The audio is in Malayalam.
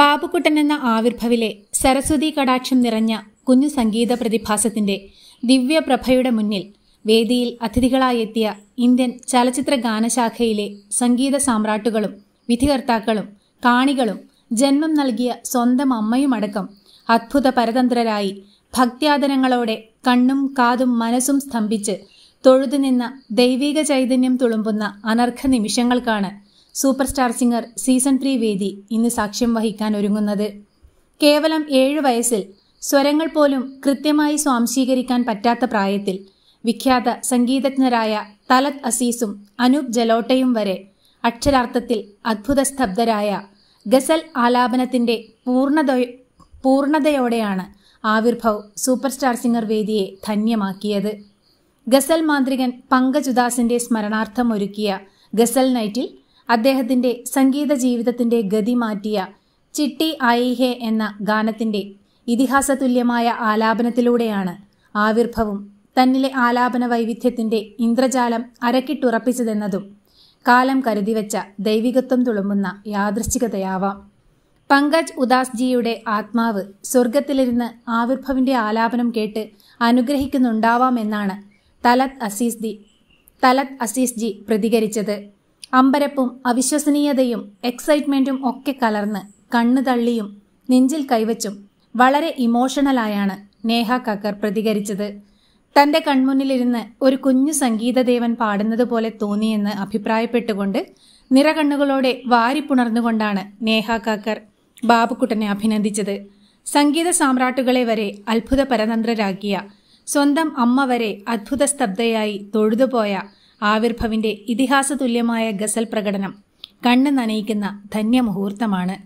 ബാബുക്കുട്ടൻ എന്ന ആവിർഭവിലെ സരസ്വതി കടാക്ഷം നിറഞ്ഞ കുഞ്ഞു സംഗീത പ്രതിഭാസത്തിന്റെ ദിവ്യപ്രഭയുടെ മുന്നിൽ വേദിയിൽ അതിഥികളായെത്തിയ ഇന്ത്യൻ ചലച്ചിത്ര ഗാനശാഖയിലെ സംഗീത സാമ്രാട്ടുകളും വിധികർത്താക്കളും കാണികളും ജന്മം നൽകിയ സ്വന്തം അമ്മയുമടക്കം അത്ഭുത പരതന്ത്രരായി ഭക്ത്യാദരങ്ങളോടെ കണ്ണും കാതും മനസ്സും സ്തംഭിച്ച് തൊഴുതുനിന്ന ദൈവിക ചൈതന്യം തുളുമ്പുന്ന അനർഘ നിമിഷങ്ങൾക്കാണ് super star singer season three വേദി ഇന്ന് സാക്ഷ്യം വഹിക്കാൻ ഒരുങ്ങുന്നത് കേവലം ഏഴ് വയസ്സിൽ സ്വരങ്ങൾ പോലും കൃത്യമായി സ്വാംശീകരിക്കാൻ പറ്റാത്ത പ്രായത്തിൽ വിഖ്യാത സംഗീതജ്ഞരായ തലത് അസീസും അനൂപ് ജലോട്ടയും വരെ അക്ഷരാർത്ഥത്തിൽ അത്ഭുതസ്തബ്ധരായ ഗസൽ ആലാപനത്തിന്റെ പൂർണ്ണത പൂർണ്ണതയോടെയാണ് ആവിർഭവ് സൂപ്പർ സ്റ്റാർ സിംഗർ വേദിയെ ധന്യമാക്കിയത് ഗസൽ മാന്ത്രികൻ പങ്കജുദാസിന്റെ സ്മരണാർത്ഥം ഒരുക്കിയ ഗസൽ നൈറ്റിൽ അദ്ദേഹത്തിന്റെ സംഗീത ജീവിതത്തിന്റെ ഗതി മാറ്റിയ ചിട്ടി ഐഹെ എന്ന ഇതിഹാസ ഇതിഹാസതുല്യമായ ആലാപനത്തിലൂടെയാണ് ആവിർഭവം തന്നിലെ ആലാപന വൈവിധ്യത്തിൻ്റെ ഇന്ദ്രജാലം അരക്കിട്ടുറപ്പിച്ചതെന്നതും കാലം കരുതിവെച്ച ദൈവികത്വം തുളുമ്പുന്ന യാദൃശ്ചികതയാവാം പങ്കജ് ഉദാസ്ജിയുടെ ആത്മാവ് സ്വർഗത്തിലിരുന്ന് ആവിർഭവിൻ്റെ ആലാപനം കേട്ട് അനുഗ്രഹിക്കുന്നുണ്ടാവാമെന്നാണ് തലത് അസീസ് ദി തലത് അസീസ് ജി പ്രതികരിച്ചത് അമ്പരപ്പും അവിശ്വസനീയതയും എക്സൈറ്റ്മെന്റും ഒക്കെ കലർന്ന് കണ്ണു തള്ളിയും നെഞ്ചിൽ കൈവച്ചും വളരെ ഇമോഷണലായാണ് നേഹ കക്കർ പ്രതികരിച്ചത് തന്റെ കൺമുന്നിലിരുന്ന് ഒരു കുഞ്ഞു സംഗീതദേവൻ പാടുന്നത് പോലെ തോന്നിയെന്ന് അഭിപ്രായപ്പെട്ടുകൊണ്ട് നിറകണ്ണുകളോടെ വാരിപ്പുണർന്നുകൊണ്ടാണ് നേഹ കാക്കർ ബാബുക്കുട്ടനെ അഭിനന്ദിച്ചത് സംഗീത സാമ്രാട്ടുകളെ വരെ അത്ഭുത പരതന്ത്രരാക്കിയ സ്വന്തം അമ്മ വരെ അത്ഭുത സ്തബ്ധയായി തൊഴുതുപോയ ആവിർഭവിൻ്റെ ഇതിഹാസതുല്യമായ ഗസൽ പ്രകടനം കണ്ണ് നനയിക്കുന്ന ധന്യമുഹൂർത്തമാണ്